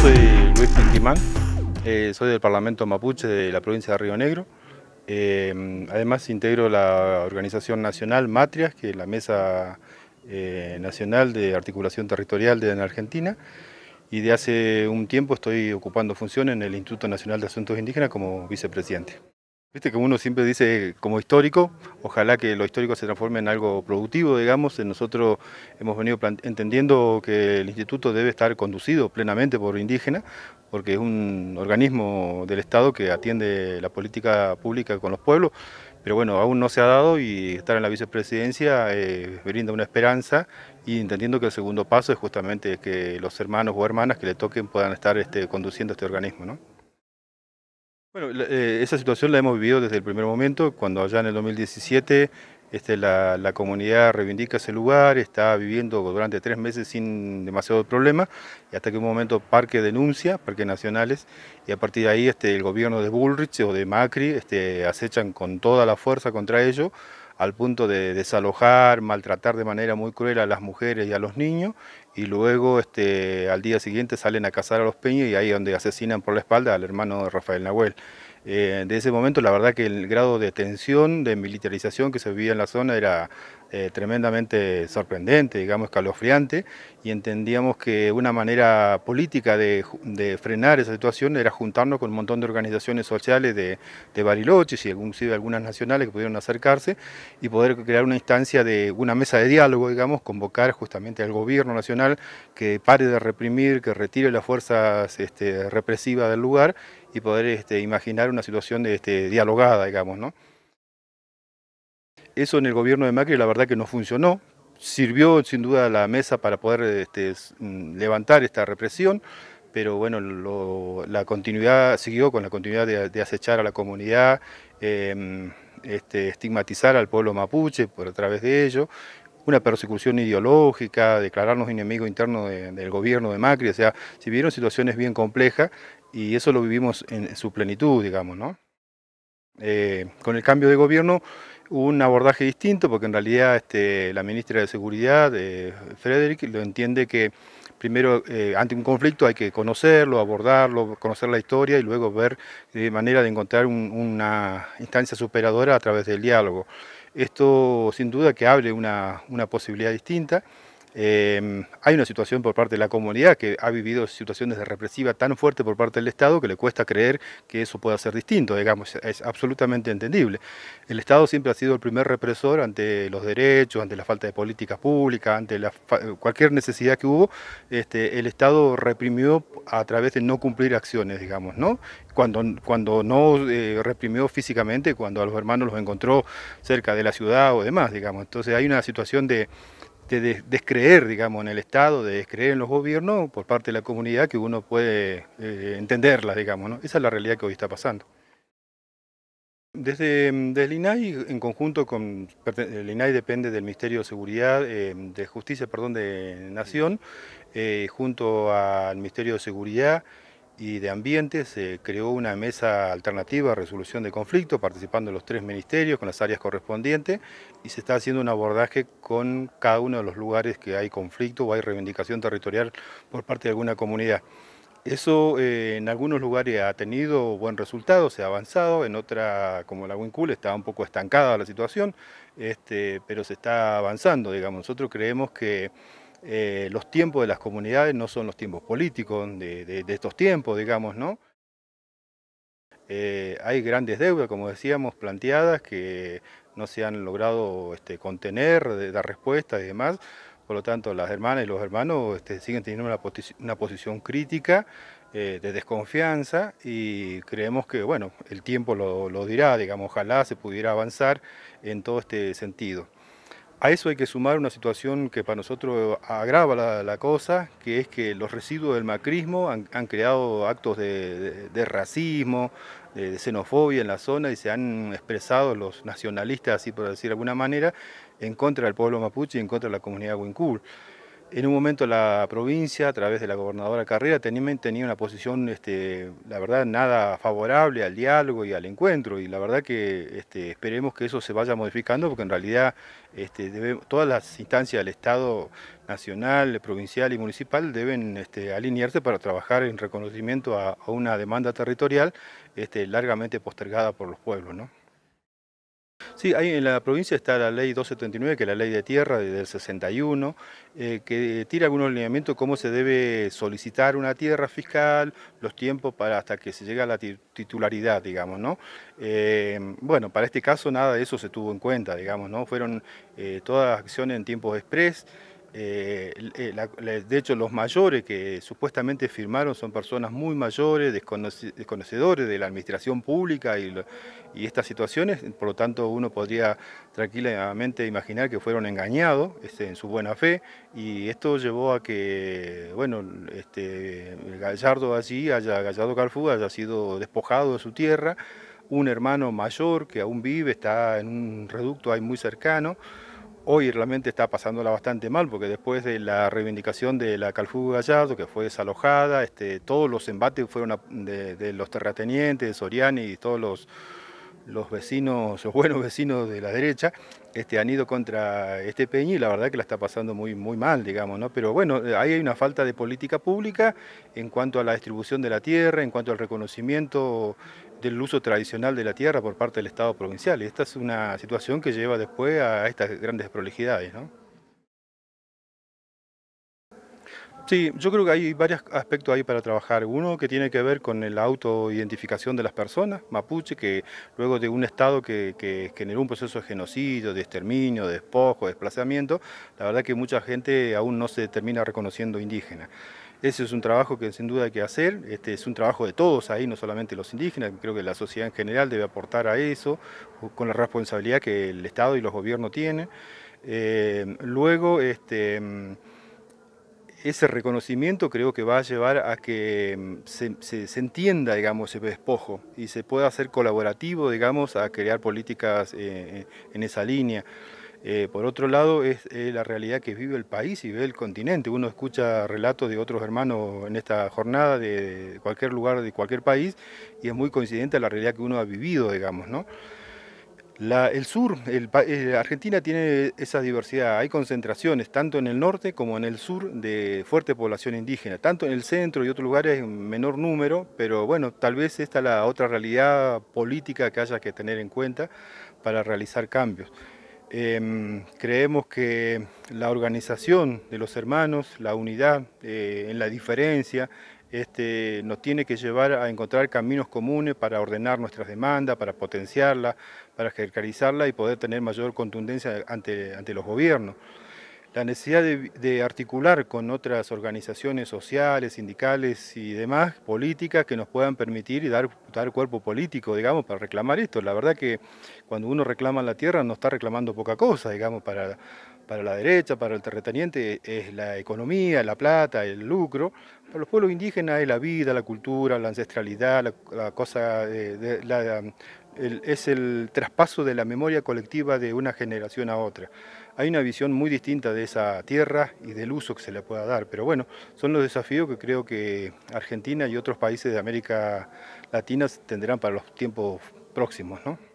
soy Luis Quintimán, eh, soy del Parlamento Mapuche de la provincia de Río Negro. Eh, además integro la organización nacional Matrias, que es la Mesa eh, Nacional de Articulación Territorial de Argentina. Y de hace un tiempo estoy ocupando función en el Instituto Nacional de Asuntos Indígenas como vicepresidente. Viste que uno siempre dice como histórico, ojalá que lo histórico se transforme en algo productivo, digamos. Eh, nosotros hemos venido entendiendo que el instituto debe estar conducido plenamente por indígenas, porque es un organismo del Estado que atiende la política pública con los pueblos, pero bueno, aún no se ha dado y estar en la vicepresidencia eh, brinda una esperanza y entendiendo que el segundo paso es justamente que los hermanos o hermanas que le toquen puedan estar este, conduciendo este organismo. ¿no? Bueno, eh, esa situación la hemos vivido desde el primer momento, cuando allá en el 2017 este, la, comunidad reivindica ese lugar, está viviendo durante tres meses sin demasiado problema, y hasta que un momento Parque denuncia, Parques Nacionales, y a partir de ahí este, el gobierno de Bullrich o de Macri este, acechan con toda la fuerza contra ello, al punto de desalojar, maltratar de manera muy cruel a las mujeres y a los niños, y luego este, al día siguiente salen a cazar a los peños y ahí es donde asesinan por la espalda al hermano Rafael Nahuel. Eh, de ese momento la verdad que el grado de tensión, de militarización que se vivía en la zona era eh, tremendamente sorprendente, digamos, escalofriante, y entendíamos que una manera política de, frenar esa situación era juntarnos con un montón de organizaciones sociales de, Bariloche, y inclusive algunas nacionales que pudieron acercarse, y poder crear una instancia de una mesa de diálogo, digamos, convocar justamente al gobierno nacional que pare de reprimir, que retire las fuerzas este, represivas del lugar y poder este, imaginar una situación de, este, dialogada, digamos, ¿no? Eso en el gobierno de Macri la verdad que no funcionó. Sirvió sin duda la mesa para poder este, mm, levantar esta represión, pero bueno, la continuidad siguió con la continuidad de, acechar a la comunidad, em, este, estigmatizar al pueblo mapuche por a través de ello, una persecución ideológica, declararnos enemigo interno del gobierno de Macri, o sea, se vivieron situaciones bien complejas y eso lo vivimos en, su plenitud, digamos, ¿no? Eh, con el cambio de gobierno un abordaje distinto, porque en realidad este, la ministra de Seguridad, eh, Frederick, lo entiende que primero, eh, ante un conflicto hay que conocerlo, abordarlo, conocer la historia y luego ver de eh, manera de encontrar una instancia superadora a través del diálogo. Esto sin duda que abre una, una posibilidad distinta. Em, hay una situación por parte de la comunidad que ha vivido situaciones de represiva tan fuerte por parte del Estado que le cuesta creer que eso pueda ser distinto, digamos, es absolutamente entendible. El Estado siempre ha sido el primer represor ante los derechos, ante la falta de políticas públicas, ante la, cualquier necesidad que hubo, este, el Estado reprimió a través de no cumplir acciones, digamos, ¿no? Cuando, cuando no eh, reprimió físicamente, cuando a los hermanos los encontró cerca de la ciudad o demás, digamos. Entonces hay una situación de de descreer, digamos, en el Estado, de descreer en los gobiernos por parte de la comunidad que uno puede eh, entenderlas entenderla, digamos, ¿no? Esa es la realidad que hoy está pasando. Desde, desde, el INAI, en conjunto con... El INAI depende del Ministerio de Seguridad, eh, de Justicia, perdón, de Nación, eh, junto al Ministerio de Seguridad, y de Ambiente se creó una mesa alternativa de resolución de conflicto participando los tres ministerios con las áreas correspondientes, y se está haciendo un abordaje con cada uno de los lugares que hay conflicto o hay reivindicación territorial por parte de alguna comunidad. Eso eh, en algunos lugares ha tenido buen resultado, se ha avanzado, en otra, como la Wincul, está un poco estancada la situación, este, pero se está avanzando, digamos. Nosotros creemos que eh, los tiempos de las comunidades no son los tiempos políticos de, estos tiempos, digamos, ¿no? Eh, hay grandes deudas, como decíamos, planteadas que no se han logrado este, contener, dar respuesta y demás. Por lo tanto, las hermanas y los hermanos este, siguen teniendo una, posición, crítica, eh, de desconfianza y creemos que, bueno, el tiempo lo, lo dirá, digamos, ojalá se pudiera avanzar en todo este sentido. A eso hay que sumar una situación que para nosotros agrava la, cosa, que es que los residuos del macrismo han, creado actos de, racismo, de, xenofobia en la zona y se han expresado los nacionalistas, así por decir de alguna manera, en contra del pueblo mapuche y en contra de la comunidad huincul. En un momento la provincia, a través de la gobernadora Carrera, tenía, tenía una posición, este, la verdad, nada favorable al diálogo y al encuentro. Y la verdad que este, esperemos que eso se vaya modificando, porque en realidad este, todas las instancias del Estado nacional, provincial y municipal deben alinearse para trabajar en reconocimiento a, una demanda territorial largamente postergada por los pueblos. ¿no? Sí, ahí en la provincia está la ley 279, que es la ley de tierra del 61, eh, que tira algunos lineamientos cómo se debe solicitar una tierra fiscal, los tiempos para hasta que se llegue a la titularidad, digamos, ¿no? Eh, bueno, para este caso nada de eso se tuvo en cuenta, digamos, ¿no? Fueron eh, todas acciones en tiempos express, eh, eh, de hecho, los mayores que supuestamente firmaron son personas muy mayores, desconocedores de la administración pública y, estas situaciones, por lo tanto uno podría tranquilamente imaginar que fueron engañados este, en su buena fe y esto llevó a que, bueno, este, Gallardo allí, haya, Gallardo haya sido despojado de su tierra, un hermano mayor que aún vive, está en un reducto ahí muy cercano, hoy realmente está pasándola bastante mal, porque después de la reivindicación de la Calfú Gallardo, que fue desalojada, este, todos los embates fueron de, de los terratenientes, de Soriani y todos los los vecinos, los buenos vecinos de la derecha, este, han ido contra este Peñi y la verdad que la está pasando muy, muy mal, digamos, ¿no? Pero bueno, eh, ahí hay una falta de política pública en cuanto a la distribución de la tierra, en cuanto al reconocimiento del uso tradicional de la tierra por parte del Estado provincial. Y esta es una situación que lleva después a estas grandes prolijidades, ¿no? Sí, yo creo que hay varios aspectos ahí para trabajar. Uno que tiene que ver con la autoidentificación de las personas, mapuche, que luego de un Estado que, generó un proceso de genocidio, de exterminio, de despojo, de desplazamiento, la verdad que mucha gente aún no se termina reconociendo indígena. Ese es un trabajo que sin duda hay que hacer, este es un trabajo de todos ahí, no solamente los indígenas, creo que la sociedad en general debe aportar a eso, con la responsabilidad que el Estado y los gobiernos tienen. Eh, luego, este mm, ese reconocimiento creo que va a llevar a que mm, se, entienda, digamos, ese despojo y se pueda hacer colaborativo, digamos, a crear políticas eh, eh, en esa línea. Eh, por otro lado, es la realidad que vive el país y vive el continente. Uno escucha relatos de otros hermanos en esta jornada de cualquier lugar, de cualquier país, y es muy coincidente a la realidad que uno ha vivido, digamos, ¿no? el sur, el, eh, Argentina tiene esa diversidad, hay concentraciones tanto en el norte como en el sur de fuerte población indígena, tanto en el centro y otros lugares en menor número, pero bueno, tal vez esta es la otra realidad política que haya que tener en cuenta para realizar cambios. Em, creemos que la organización de los hermanos, la unidad eh, en la diferencia, este, nos tiene que llevar a encontrar caminos comunes para ordenar nuestras demandas, para potenciarla, para jerarquizarla y poder tener mayor contundencia ante, ante los gobiernos. La necesidad de, articular con otras organizaciones sociales, sindicales y demás, políticas que nos puedan permitir y dar, dar cuerpo político, digamos, para reclamar esto. La verdad que cuando uno reclama la tierra no está reclamando poca cosa, digamos, para, para la derecha, para el terrateniente, es la economía, la plata, el lucro. Para los pueblos indígenas es la vida, la cultura, la ancestralidad, la, cosa, eh, es el traspaso de la memoria colectiva de una generación a otra. Hay una visión muy distinta de esa tierra y del uso que se le pueda dar, pero bueno, son los desafíos que creo que Argentina y otros países de América Latina tendrán para los tiempos próximos, ¿no?